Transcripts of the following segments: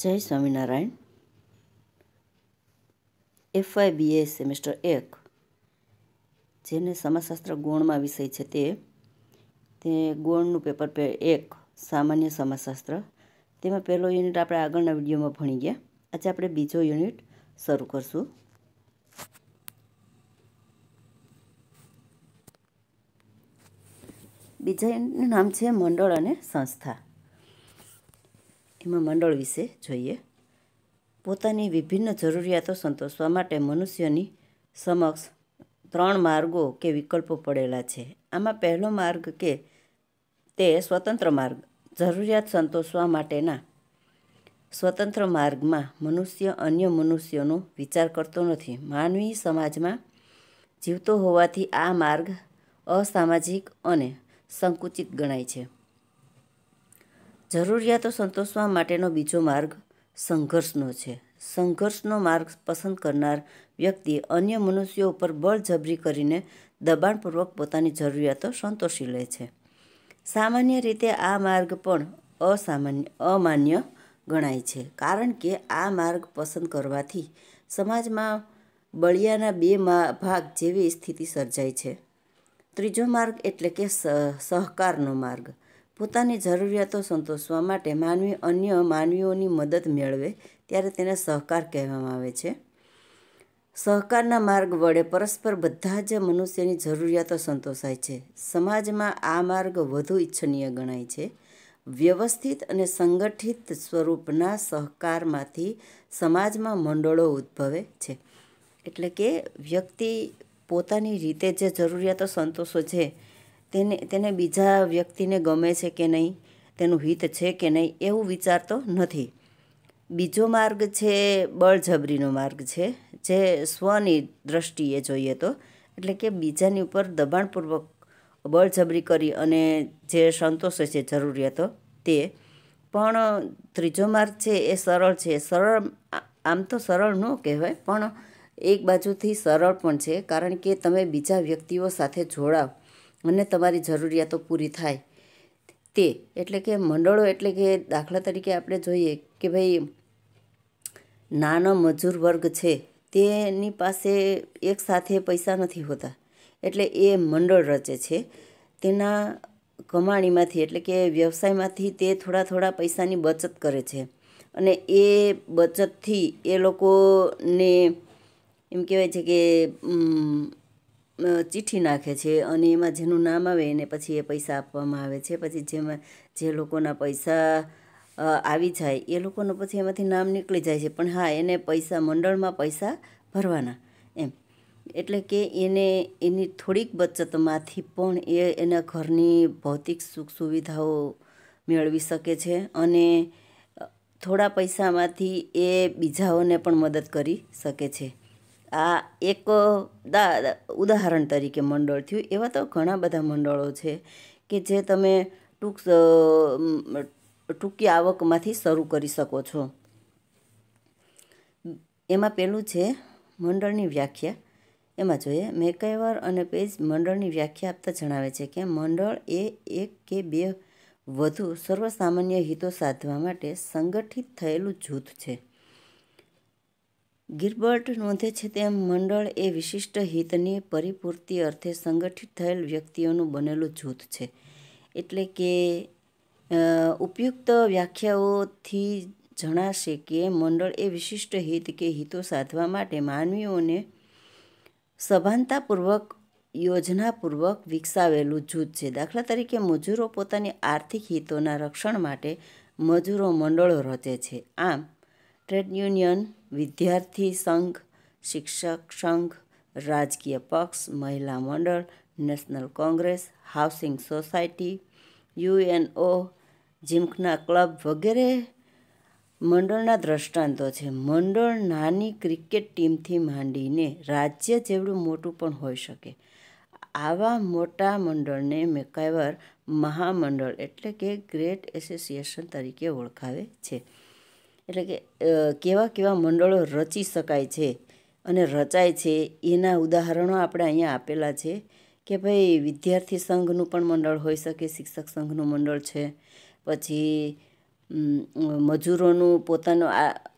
જય Swaminarayan F B BA semester એક જેને સમાજશાસ્ત્ર ગુણમાં વિષય છે તે તે ગુણનું પેપર પે એક સામાન્ય સમાજશાસ્ત્ર તેમાં પહેલો યુનિટ આપણે આગળના વિડીયોમાં ભણી ગયા આજે આપણે બીજો યુનિટ શરૂ કરશું બીજા યુનિટનું નામ છે મંડળ અને સંસ્થા એમાં મંડળ વિશે જોઈએ પોતાની વિભિન્ન જરૂરિયાતો સંતોષવા માટે મનુષ્યની સમક્ષ ત્રણ માર્ગો કે વિકલ્પો પડેલા છે આમાં પહેલો માર્ગ કે તે સ્વતંત્ર માર્ગ જરૂરિયાત સંતોષવા માટેના સ્વતંત્ર માર્ગમાં મનુષ્ય અન્ય મનુષ્યોનો વિચાર કરતો નથી માનવી સમાજમાં જીવતો હોવાથી આ માર્ગ અસામાજિક અને સંકુચિત ગણાય છે જરૂરિયાતો સંતોષવા માટેનો બીજો માર્ગ સંઘર્ષનો છે સંઘર્ષનો માર્ગ પસંદ કરનાર વ્યક્તિ અન્ય મનુષ્યો ઉપર બળજબરી કરીને દબાણપૂર્વક પોતાની જરૂરિયાતો સંતોષી લે છે સામાન્ય રીતે આ માર્ગ પણ અસામાન્ય અમાન્ય ગણાય છે કારણ કે આ માર્ગ પસંદ કરવાથી સમાજમાં બળિયાના બે ભાગ જેવી સ્થિતિ સર્જાય છે ત્રીજો માર્ગ એટલે કે સહકારનો માર્ગ પોતાની જરૂરિયાતો સંતોષવા માટે માનવી અન્ય માનવીઓની મદદ મેળવે ત્યારે તેને સહકાર કહેવામાં આવે છે સહકારના માર્ગ વડે પરસ્પર બધા જ મનુષ્યની જરૂરિયાતો સંતોષાય છે સમાજમાં આ માર્ગ વધુ ઈચ્છનીય ગણાય છે વ્યવસ્થિત અને સંગઠિત સ્વરૂપના સહકારમાંથી સમાજમાં મંડળો ઉદ્ભવે છે એટલે કે વ્યક્તિ પોતાની રીતે જે જરૂરિયાતો સંતોષો છે તેને તેને બીજા વ્યક્તિને ગમે છે કે નહીં તેનું હિત છે કે નહીં એવું વિચારતો નથી બીજો માર્ગ છે બળજબરીનો માર્ગ છે જે સ્વની દ્રષ્ટિએ જોઈએ તો એટલે કે બીજાની ઉપર દબાણપૂર્વક બળજબરી કરી અને જે સંતોષ છે જરૂરિયાતો તે પણ ત્રીજો માર્ગ છે એ સરળ છે સરળ આમ તો સરળ ન કહેવાય પણ એક બાજુથી સરળ પણ છે કારણ કે તમે બીજા વ્યક્તિઓ સાથે જોડાવ અને તમારી જરૂરિયાતો પૂરી થાય તે એટલે કે મંડળો એટલે કે દાખલા તરીકે આપણે જોઈએ કે ભાઈ નાનો મજૂર વર્ગ છે તેની પાસે એક સાથે પૈસા નથી હોતા એટલે એ મંડળ રચે છે તેના કમાણીમાંથી એટલે કે વ્યવસાયમાંથી તે થોડા થોડા પૈસાની બચત કરે છે અને એ બચતથી એ લોકોને એમ કહેવાય છે કે ચિઠ્ઠી નાખે છે અને એમાં જેનું નામ આવે એને પછી એ પૈસા આપવામાં આવે છે પછી જેમાં જે લોકોના પૈસા આવી જાય એ લોકોનો પછી એમાંથી નામ નીકળી જાય છે પણ હા એને પૈસા મંડળમાં પૈસા ભરવાના એમ એટલે કે એને એની થોડીક બચતમાંથી પણ એ એના ઘરની ભૌતિક સુખ સુવિધાઓ મેળવી શકે છે અને થોડા પૈસામાંથી એ બીજાઓને પણ મદદ કરી શકે છે આ એક દા ઉદાહરણ તરીકે મંડળ થયું એવા તો ઘણા બધા મંડળો છે કે જે તમે ટૂંક ટૂંકી આવકમાંથી શરૂ કરી શકો છો એમાં પેલું છે મંડળની વ્યાખ્યા એમાં જોઈએ મેકૈવર અને પેજ મંડળની વ્યાખ્યા આપતા જણાવે છે કે મંડળ એ એક કે બે વધુ સર્વસામાન્ય હિતો સાધવા માટે સંગઠિત થયેલું જૂથ છે ગિલબર્ટ નોંધે છે તેમ મંડળ એ વિશિષ્ટ હિતની પરિપૂર્તિ અર્થે સંગઠિત થયેલ વ્યક્તિઓનું બનેલું જૂથ છે એટલે કે ઉપયુક્ત વ્યાખ્યાઓથી જણાશે કે મંડળ એ વિશિષ્ટ હિત કે હિતો સાધવા માટે માનવીઓને સભાનતાપૂર્વક યોજનાપૂર્વક વિકસાવેલું જૂથ છે દાખલા તરીકે મજૂરો પોતાની આર્થિક હિતોના રક્ષણ માટે મજૂરો મંડળો રચે છે આમ ટ્રેડ યુનિયન વિદ્યાર્થી સંઘ શિક્ષક સંઘ રાજકીય પક્ષ મહિલા મંડળ national Congress housing society UNO gymkhana club વગેરે મંડળના દ્રષ્ટાંતો છે મંડળ નાની ક્રિકેટ ટીમથી માંડીને રાજ્ય જેવડું મોટું પણ હોઈ શકે આવા મોટા મંડળને મેકાયવર મહામંડળ એટલે કે ગ્રેટ એસોસિએશન તરીકે ઓળખાવે છે એટલે કે કેવા કેવા મંડળો રચી શકાય છે અને રચાય છે એના ઉદાહરણો આપણે અહીંયા આપેલા છે કે ભાઈ વિદ્યાર્થી સંઘનું પણ મંડળ હોઈ શકે શિક્ષક સંઘનું મંડળ છે પછી મજૂરોનું પોતાનું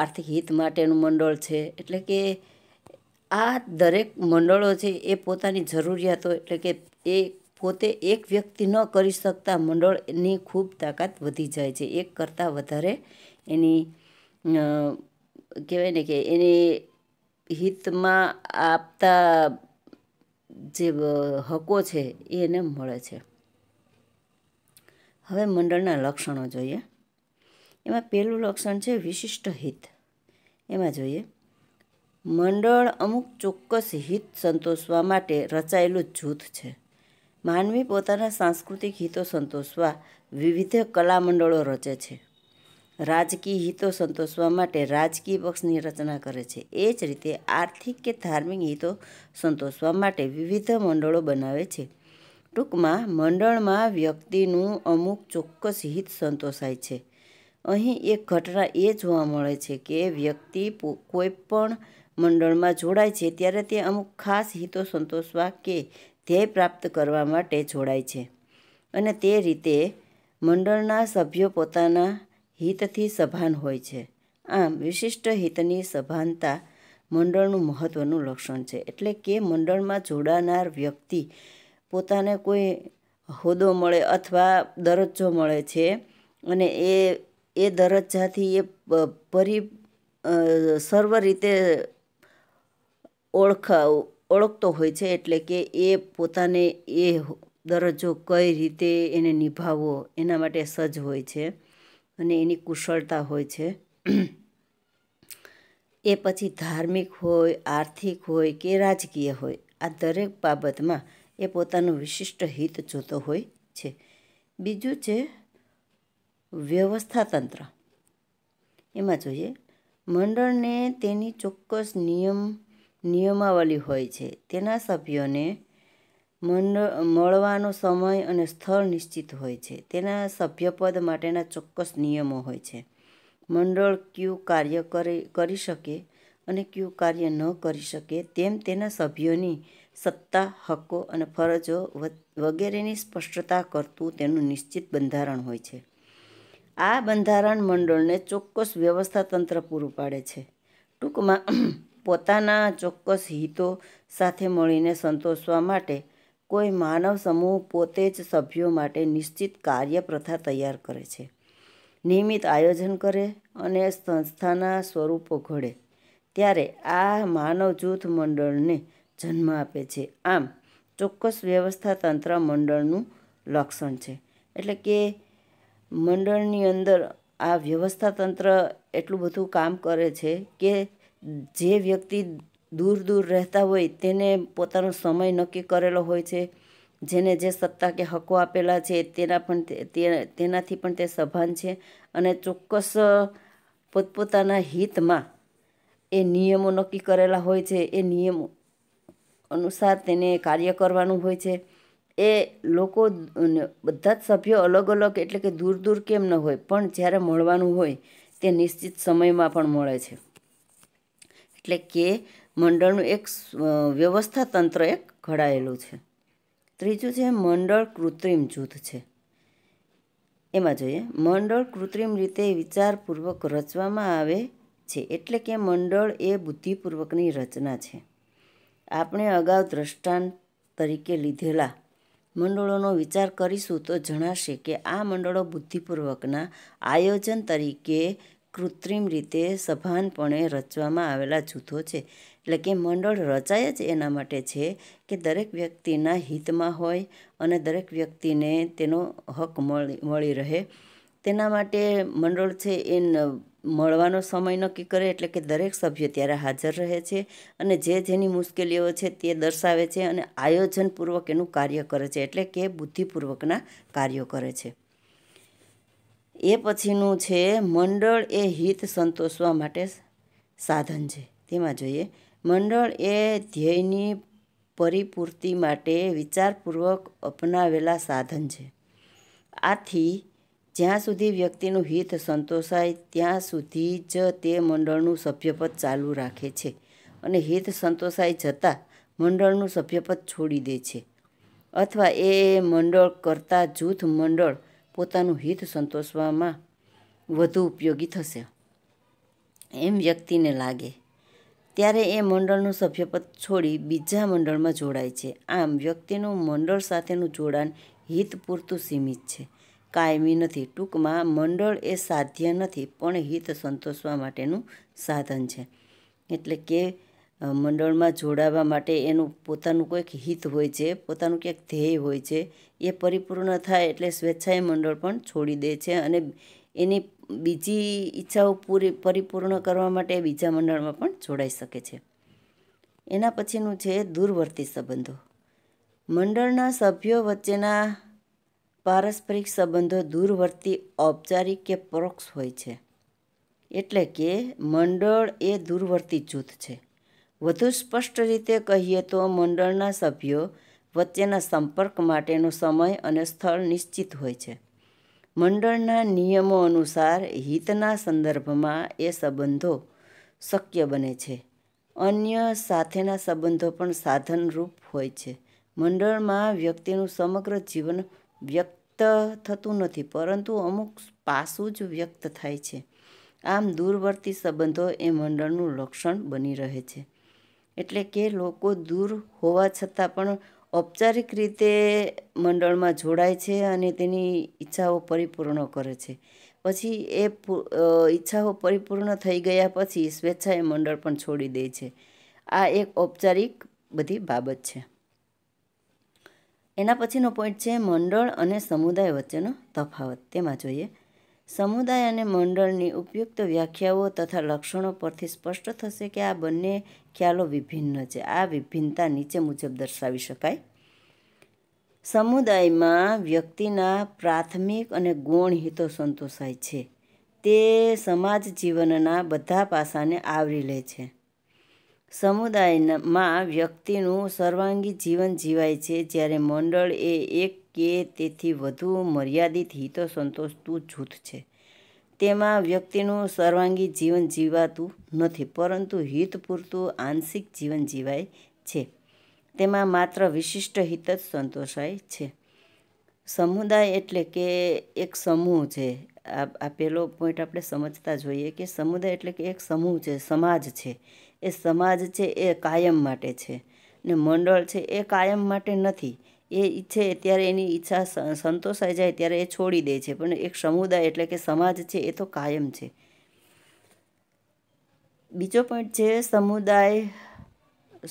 આર્થિક હિત માટેનું મંડળ છે એટલે કે આ દરેક મંડળો છે એ પોતાની જરૂરિયાતો એટલે કે એ પોતે એક વ્યક્તિ ન કરી શકતા મંડળની ખૂબ તાકાત વધી જાય છે એક કરતાં વધારે એની કહેવાય ને કે એને હિતમાં આપતા જે હકો છે એ એને મળે છે હવે મંડળના લક્ષણો જોઈએ એમાં પહેલું લક્ષણ છે વિશિષ્ટ હિત એમાં જોઈએ મંડળ અમુક ચોક્કસ હિત સંતોષવા માટે રચાયેલું જૂથ છે માનવી પોતાના સાંસ્કૃતિક હિતો સંતોષવા વિવિધ કલામંડળો રચે છે રાજકીય હિતો સંતોષવા માટે રાજકીય પક્ષની રચના કરે છે એ જ રીતે આર્થિક કે ધાર્મિક હિતો સંતોષવા માટે વિવિધ મંડળો બનાવે છે ટૂંકમાં મંડળમાં વ્યક્તિનું અમુક ચોક્કસ હિત સંતોષાય છે અહીં એક ઘટના એ જોવા મળે છે કે વ્યક્તિ કોઈ પણ મંડળમાં જોડાય છે ત્યારે તે અમુક ખાસ હિતો સંતોષવા કે ધ્યેય પ્રાપ્ત કરવા માટે જોડાય છે અને તે રીતે મંડળના સભ્યો પોતાના હિતથી સભાન હોય છે આમ વિશિષ્ટ હિતની સભાનતા મંડળનું મહત્ત્વનું લક્ષણ છે એટલે કે મંડળમાં જોડાનાર વ્યક્તિ પોતાને કોઈ હોદ્દો મળે અથવા દરજ્જો મળે છે અને એ એ દરજ્જાથી એ પરી સર્વ રીતે ઓળખ ઓળખતો હોય છે એટલે કે એ પોતાને એ દરજ્જો કઈ રીતે એને નિભાવવો એના માટે સજ્જ હોય છે અને એની કુશળતા હોય છે એ પછી ધાર્મિક હોય આર્થિક હોય કે રાજકીય હોય આ દરેક બાબતમાં એ પોતાનું વિશિષ્ટ હિત જોતો હોય છે બીજું છે વ્યવસ્થાતંત્ર એમાં જોઈએ મંડળને તેની ચોક્કસ નિયમ નિયમાવલી હોય છે તેના સભ્યોને મળવાનો સમય અને સ્થળ નિશ્ચિત હોય છે તેના સભ્યપદ માટેના ચોક્કસ નિયમો હોય છે મંડળ ક્યુ કાર્ય કરી શકે અને ક્યુ કાર્ય ન કરી શકે તેમ તેના સભ્યોની સત્તા હક્કો અને ફરજો વગેરેની સ્પષ્ટતા કરતું તેનું નિશ્ચિત બંધારણ હોય છે આ બંધારણ મંડળને ચોક્કસ વ્યવસ્થા તંત્ર પૂરું પાડે છે ટૂંકમાં પોતાના ચોક્કસ હિતો સાથે મળીને સંતોષવા માટે કોઈ માનવ સમૂહ પોતે જ સભ્યો માટે નિશ્ચિત કાર્ય પ્રથા તૈયાર કરે છે નિયમિત આયોજન કરે અને સંસ્થાના સ્વરૂપો ઘડે ત્યારે આ માનવ જૂથ મંડળને જન્મ આપે છે આમ ચોક્કસ વ્યવસ્થા તંત્ર મંડળનું લક્ષણ છે એટલે કે મંડળની અંદર આ વ્યવસ્થા તંત્ર એટલું બધું કામ કરે છે કે જે વ્યક્તિ દૂર દૂર રહેતા હોય તેને પોતાનો સમય નક્કી કરેલો હોય છે જેને જે સત્તા કે હકો આપેલા છે તેના પણ તેનાથી પણ તે સભાન છે અને ચોક્કસ પોતપોતાના હિતમાં એ નિયમો નક્કી કરેલા હોય છે એ નિયમો અનુસાર તેને કાર્ય કરવાનું હોય છે એ લોકો બધા જ સભ્યો અલગ અલગ એટલે કે દૂર દૂર કેમ ન હોય પણ જ્યારે મળવાનું હોય તે નિશ્ચિત સમયમાં પણ મળે છે એટલે કે મંડળનું એક વ્યવસ્થા તંત્ર એક ઘડાયેલું છે ત્રીજું છે મંડળ કૃત્રિમ જૂથ છે એમાં જોઈએ મંડળ કૃત્રિમ રીતે વિચારપૂર્વક રચવામાં આવે છે એટલે કે મંડળ એ બુદ્ધિપૂર્વકની રચના છે આપણે અગાઉ દ્રષ્ટાંત તરીકે લીધેલા મંડળોનો વિચાર કરીશું તો જણાશે કે આ મંડળો બુદ્ધિપૂર્વકના આયોજન તરીકે કૃત્રિમ રીતે સભાનપણે રચવામાં આવેલા જૂથો છે એટલે કે મંડળ રચાય જ એના માટે છે કે દરેક વ્યક્તિના હિતમાં હોય અને દરેક વ્યક્તિને તેનો હક મળી મળી રહે તેના માટે મંડળ છે એ મળવાનો સમય નક્કી કરે એટલે કે દરેક સભ્ય ત્યારે હાજર રહે છે અને જે જેની મુશ્કેલીઓ છે તે દર્શાવે છે અને આયોજનપૂર્વક એનું કાર્ય કરે છે એટલે કે બુદ્ધિપૂર્વકના કાર્યો કરે છે એ પછીનું છે મંડળ એ હિત સંતોષવા માટે સાધન છે તેમાં જોઈએ મંડળ એ ધ્યેયની પરિપૂર્તિ માટે વિચારપૂર્વક અપનાવેલા સાધન છે આથી જ્યાં સુધી વ્યક્તિનું હિત સંતોષાય ત્યાં સુધી જ તે મંડળનું સભ્યપદ ચાલુ રાખે છે અને હિત સંતોષાય જતાં મંડળનું સભ્યપદ છોડી દે છે અથવા એ મંડળ કરતાં જૂથ મંડળ પોતાનું હિત સંતોષવામાં વધુ ઉપયોગી થશે એમ વ્યક્તિને લાગે ત્યારે એ મંડળનું સભ્યપદ છોડી બીજા મંડળમાં જોડાય છે આમ વ્યક્તિનું મંડળ સાથેનું જોડાણ હિત પૂરતું સીમિત છે કાયમી નથી ટૂંકમાં મંડળ એ સાધ્ય નથી પણ હિત સંતોષવા માટેનું સાધન છે એટલે કે મંડળમાં જોડાવા માટે એનું પોતાનું કોઈક હિત હોય છે પોતાનું ક્યાંક ધ્યેય હોય છે એ પરિપૂર્ણ થાય એટલે સ્વેચ્છાએ મંડળ પણ છોડી દે છે અને એની બીજી ઈચ્છાઓ પૂરી પરિપૂર્ણ કરવા માટે બીજા મંડળમાં પણ જોડાઈ શકે છે એના પછીનું છે દૂરવર્તી સંબંધો મંડળના સભ્યો વચ્ચેના પારસ્પરિક સંબંધો દૂરવર્તી ઔપચારિક કે પરોક્ષ હોય છે એટલે કે મંડળ એ દૂરવર્તી જૂથ છે વધુ સ્પષ્ટ રીતે કહીએ તો મંડળના સભ્યો વચ્ચેના સંપર્ક માટેનો સમય અને સ્થળ નિશ્ચિત હોય છે મંડળના નિયમો અનુસાર હિતના સંદર્ભમાં એ સંબંધો શક્ય બને છે અન્ય સાથેના સંબંધો પણ સાધનરૂપ હોય છે મંડળમાં વ્યક્તિનું સમગ્ર જીવન વ્યક્ત થતું નથી પરંતુ અમુક પાસું જ વ્યક્ત થાય છે આમ દૂરવર્તી સંબંધો એ મંડળનું લક્ષણ બની રહે છે એટલે કે લોકો દૂર હોવા છતાં પણ ઔપચારિક રીતે મંડળમાં જોડાય છે અને તેની ઈચ્છાઓ પરિપૂર્ણ કરે છે પછી એ ઈચ્છાઓ પરિપૂર્ણ થઈ ગયા પછી સ્વેચ્છાએ મંડળ પણ છોડી દે છે આ એક ઔપચારિક બધી બાબત છે એના પછીનો પોઈન્ટ છે મંડળ અને સમુદાય વચ્ચેનો તફાવત તેમાં જોઈએ સમુદાય અને મંડળની ઉપયુક્ત વ્યાખ્યાઓ તથા લક્ષણો પરથી સ્પષ્ટ થશે કે આ બંને ખ્યાલો વિભિન્ન છે આ વિભિન્નતા નીચે મુજબ દર્શાવી શકાય સમુદાયમાં વ્યક્તિના પ્રાથમિક અને ગૌણ હિતો સંતોષાય છે તે સમાજ જીવનના બધા પાસાને આવરી લે છે સમુદાયમાં વ્યક્તિનું સર્વાંગી જીવન જીવાય છે જ્યારે મંડળ એ એક કે તેથી વધુ મર્યાદિત હિતો સંતોષતું જૂથ છે તેમાં વ્યક્તિનું સર્વાંગી જીવન જીવાતું નથી પરંતુ હિત પૂરતું આંશિક જીવન જીવાય છે તેમાં માત્ર વિશિષ્ટ હિત જ સંતોષાય છે સમુદાય એટલે કે એક સમૂહ છે આ પહેલો પોઈન્ટ આપણે સમજતા જોઈએ કે સમુદાય એટલે કે એક સમૂહ છે સમાજ છે એ સમાજ છે એ કાયમ માટે છે ને મંડળ છે એ કાયમ માટે નથી એ ઈચ્છે ત્યારે એની ઈચ્છા સંતોષાઈ જાય ત્યારે એ છોડી દે છે પણ એક સમુદાય એટલે કે સમાજ છે એ તો કાયમ છે બીજો પોઈન્ટ છે સમુદાય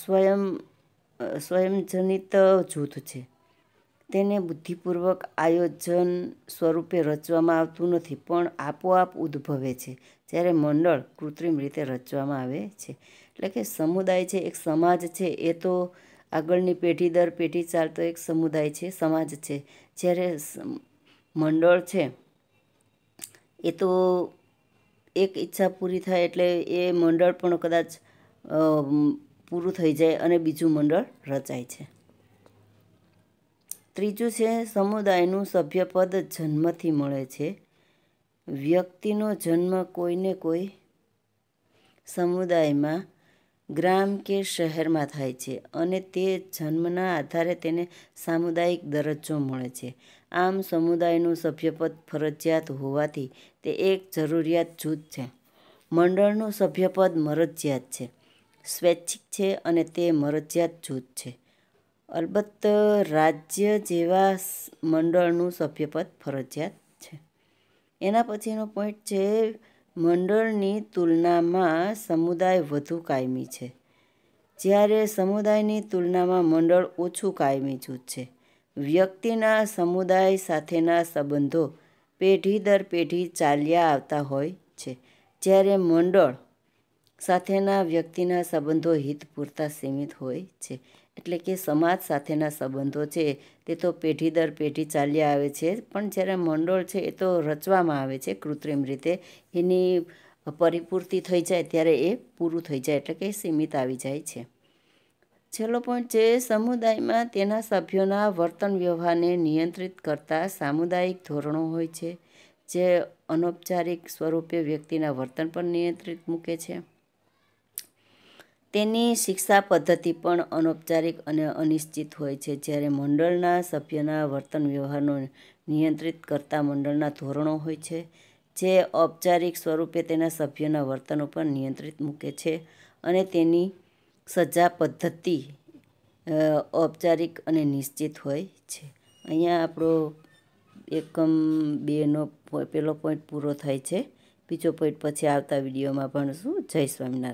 સ્વયં સ્વયંજનિત જૂથ છે તેને બુદ્ધિપૂર્વક આયોજન સ્વરૂપે રચવામાં આવતું નથી પણ આપોઆપ ઉદ્ભવે છે જ્યારે મંડળ કૃત્રિમ રીતે રચવામાં આવે છે એટલે કે સમુદાય છે એક સમાજ છે એ તો આગળની પેઢી દર પેઢી ચાલતો એક સમુદાય છે સમાજ છે જ્યારે મંડળ છે એ તો એક ઈચ્છા પૂરી થાય એટલે એ મંડળ પણ કદાચ પૂરું થઈ જાય અને બીજું મંડળ રચાય છે ત્રીજું છે સમુદાયનું સભ્યપદ જન્મથી મળે છે વ્યક્તિનો જન્મ કોઈને કોઈ સમુદાયમાં ગ્રામ કે શહેરમાં થાય છે અને તે જન્મના આધારે તેને સામુદાયિક દરજ્જો મળે છે આમ સમુદાયનું સભ્યપદ ફરજિયાત હોવાથી તે એક જરૂરિયાત જૂથ છે મંડળનું સભ્યપદ મરજિયાત છે સ્વૈચ્છિક છે અને તે મરજિયાત જૂથ છે અલબત્ત રાજ્ય જેવા મંડળનું સભ્યપદ ફરજિયાત છે એના પછીનો પોઈન્ટ છે મંડળની તુલનામાં સમુદાય વધુ કાયમી છે જ્યારે સમુદાયની તુલનામાં મંડળ ઓછું કાયમી જૂથ છે વ્યક્તિના સમુદાય સાથેના સંબંધો પેઢી દર પેઢી ચાલ્યા આવતા હોય છે જ્યારે મંડળ સાથેના વ્યક્તિના સંબંધો હિત પૂરતા સીમિત હોય છે એટલે કે સમાજ સાથેના સંબંધો છે તે તો પેઢી દર પેઢી ચાલ્યા આવે છે પણ જ્યારે મંડોળ છે એ તો રચવામાં આવે છે કૃત્રિમ રીતે એની પરિપૂર્તિ થઈ જાય ત્યારે એ પૂરું થઈ જાય એટલે કે સીમિત આવી જાય છે છેલ્લો પોઈન્ટ છે સમુદાયમાં તેના સભ્યોના વર્તન વ્યવહારને નિયંત્રિત કરતા સામુદાયિક ધોરણો હોય છે જે અનૌપચારિક સ્વરૂપે વ્યક્તિના વર્તન પર નિયંત્રિત મૂકે છે તેની શિક્ષા પદ્ધતિ પણ અનૌપચારિક અને અનિશ્ચિત હોય છે જ્યારે મંડળના સભ્યના વર્તન વ્યવહારનો નિયંત્રિત કરતા મંડળના ધોરણો હોય છે જે ઔપચારિક સ્વરૂપે તેના સભ્યના વર્તન ઉપર નિયંત્રિત મૂકે છે અને તેની સજા પદ્ધતિ ઔપચારિક અને નિશ્ચિત હોય છે અહીંયા આપણો એકમ બેનો પહેલો પોઈન્ટ પૂરો થાય છે બીજો પોઈન્ટ પછી આવતા વિડીયોમાં ભણશું જય સ્વામિનારાયણ